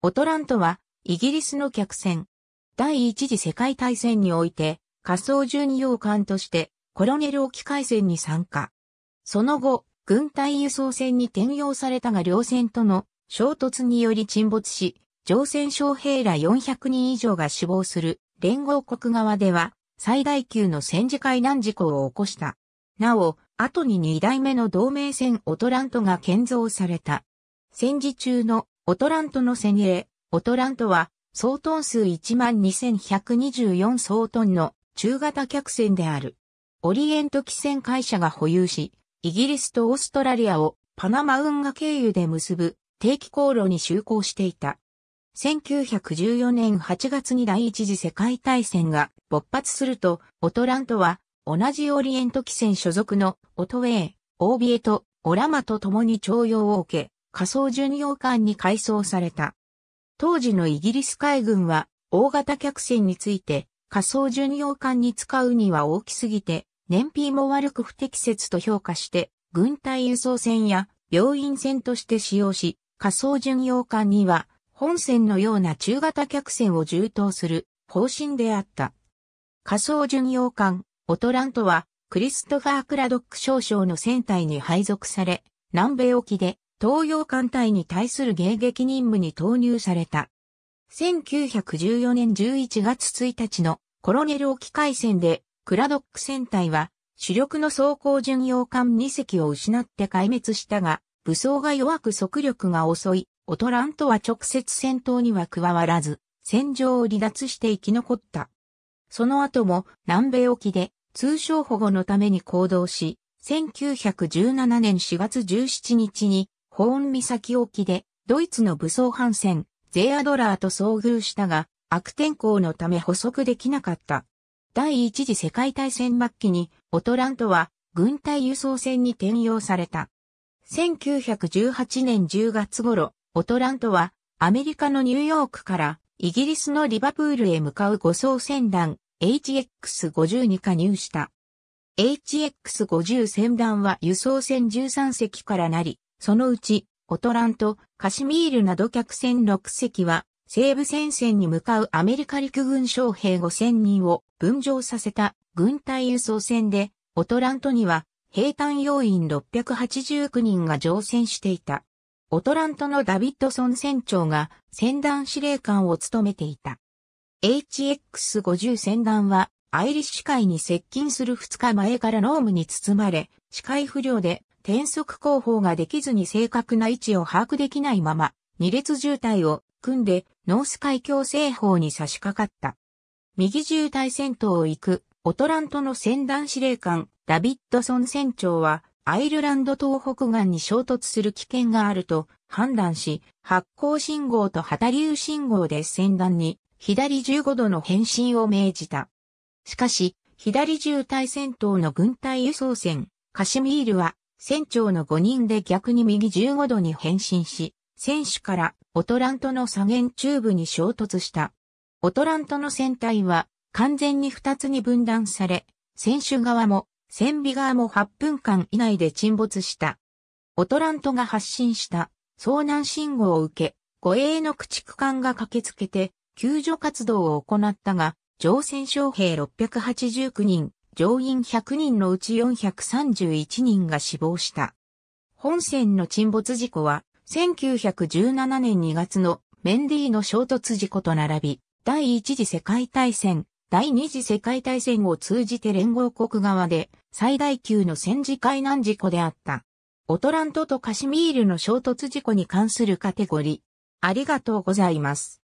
オトラントは、イギリスの客船。第一次世界大戦において、仮想巡洋艦として、コロネル沖海戦に参加。その後、軍隊輸送船に転用されたが両船との衝突により沈没し、乗船将兵ら400人以上が死亡する連合国側では最大級の戦時海難事故を起こした。なお、後に2代目の同盟船オトラントが建造された。戦時中のオトラントのセニオトラントは、総トン数12,124総トンの中型客船である。オリエント汽船会社が保有し、イギリスとオーストラリアをパナマ運河経由で結ぶ定期航路に就航していた。1914年8月に第一次世界大戦が勃発すると、オトラントは同じオリエント汽船所属のオトウェイ、オービエとオラマと共に徴用を受け、仮想巡洋艦に改装された。当時のイギリス海軍は大型客船について仮想巡洋艦に使うには大きすぎて燃費も悪く不適切と評価して軍隊輸送船や病院船として使用し仮想巡洋艦には本船のような中型客船を充当する方針であった。仮想巡洋艦オトラントはクリストファー・クラドック少将の船体に配属され南米沖で東洋艦隊に対する迎撃任務に投入された。1914年11月1日のコロネル沖海戦でクラドック戦隊は主力の装甲巡洋艦2隻を失って壊滅したが、武装が弱く速力が遅い、オトランとは直接戦闘には加わらず、戦場を離脱して生き残った。その後も南米沖で通商保護のために行動し、1917年4月17日にホーン岬沖で、ドイツの武装反戦、ゼアドラーと遭遇したが、悪天候のため捕捉できなかった。第一次世界大戦末期に、オトラントは軍隊輸送船に転用された。1918年10月頃、オトラントはアメリカのニューヨークからイギリスのリバプールへ向かう護送船団 HX50 に加入した。HX50 船団は輸送船13隻からなり、そのうち、オトランとカシミールなど客船6隻は、西部戦線に向かうアメリカ陸軍将兵5000人を分譲させた軍隊輸送船で、オトラントには兵隊要員689人が乗船していた。オトラントのダビッドソン船長が船団司令官を務めていた。HX50 船団はアイリッシュ海に接近する2日前から濃霧に包まれ、視界不良で転速工法ができずに正確な位置を把握できないまま、二列渋滞を組んでノース海峡西方に差し掛かった。右渋滞戦闘を行くオトラントの船団司令官ダビッドソン船長はアイルランド東北岸に衝突する危険があると判断し、発光信号と旗流信号で船団に左15度の返信を命じた。しかし、左渋滞戦闘の軍隊輸送船カシミールは船長の5人で逆に右15度に変身し、船首からオトラントの左舷チューブに衝突した。オトラントの船体は完全に2つに分断され、船首側も船尾側も8分間以内で沈没した。オトラントが発信した遭難信号を受け、護衛の駆逐艦が駆けつけて救助活動を行ったが、乗船将兵689人、乗員100人のうち431人が死亡した。本線の沈没事故は、1917年2月のメンディーの衝突事故と並び、第一次世界大戦、第二次世界大戦を通じて連合国側で最大級の戦時海難事故であった。オトラントとカシミールの衝突事故に関するカテゴリー。ありがとうございます。